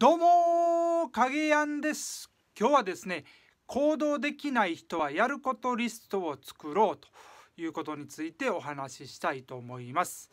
どうも影やんです今日はですね行動できない人はやることリストを作ろうということについてお話ししたいと思います、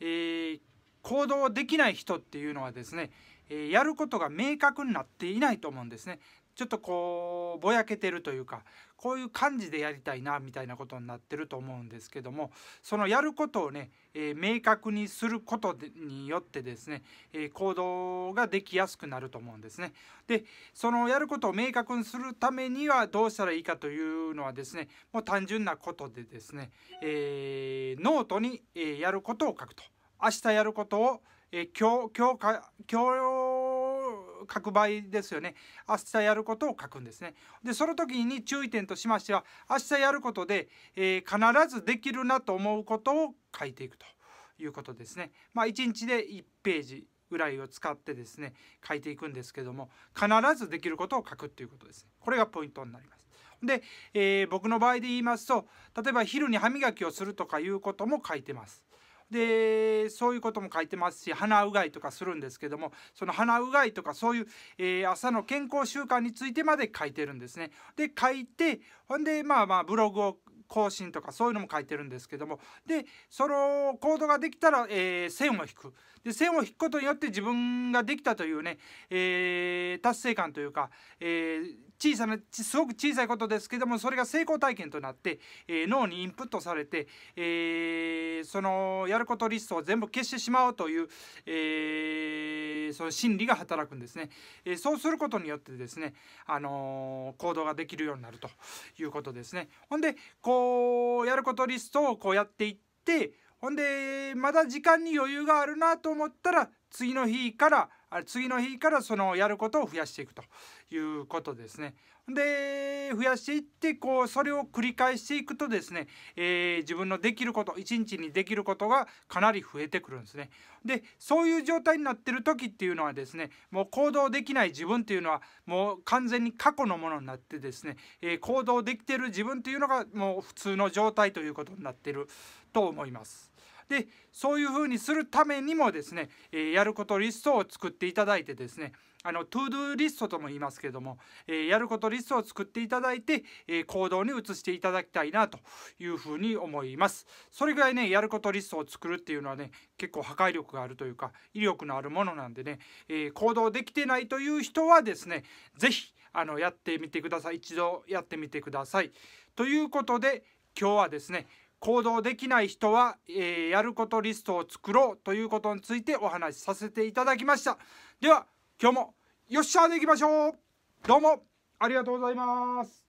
えー、行動できない人っていうのはですね、えやることが明確になっていないと思うんですね。ちょっとこうぼやけてるというかこういう感じでやりたいなみたいなことになってると思うんですけどもそのやることをね、えー、明確にすることによってですね、えー、行動ができやすくなると思うんですね。でそのやることを明確にするためにはどうしたらいいかというのはですねもう単純なことでですね、えー、ノートに、えやることを書くと。明日やることを、え今日今日か今日書く場合ですよね明日やることを書くんですねでその時に注意点としましては明日やることで、えー、必ずできるなと思うことを書いていくということですねまあ1日で1ページぐらいを使ってですね書いていくんですけども必ずできることを書くということです、ね、これがポイントになりますで、えー、僕の場合で言いますと例えば昼に歯磨きをするとかいうことも書いてますでそういうことも書いてますし鼻うがいとかするんですけどもその鼻うがいとかそういう、えー、朝の健康習慣についてまで書いてるんですね。で書いてほんでまあまあブログを更新とかそういうのも書いてるんですけどもでそのコードができたら、えー、線を引くで線を引くことによって自分ができたというね、えー、達成感というか、えー、小さなすごく小さいことですけどもそれが成功体験となって、えー、脳にインプットされて、えー、そのやることリストを全部消してしまうという、えー、その心理が働くんですね、えー、そうすることによってですね、あの行動ができるようになるということですねほんでこうこうやることリストをこうやっていってほんでまだ時間に余裕があるなと思ったら次の日からあれ次の日からそのやることを増やしていくということですね。で増やしていってこうそれを繰り返していくとですね、えー、自分のできること一日にできることがかなり増えてくるんですね。でそういう状態になってる時っていうのはですねもう行動できない自分っていうのはもう完全に過去のものになってですね、えー、行動できてる自分っていうのがもう普通の状態ということになってると思います。でそういうふうにするためにもですね、えやることリストを作っていただいてですねあのトゥードゥリストとも言いますけれども、えやることリストを作っていただいて、え行動に移していただきたいなというふうに思います。それぐらいねやることリストを作るっていうのはね結構破壊力があるというか威力のあるものなんでね、え行動できてないという人はですね是非あのやってみてください一度やってみてください。ということで今日はですね行動できない人は、えー、やることリストを作ろうということについてお話しさせていただきましたでは今日もよっしゃーでいきましょうどうもありがとうございます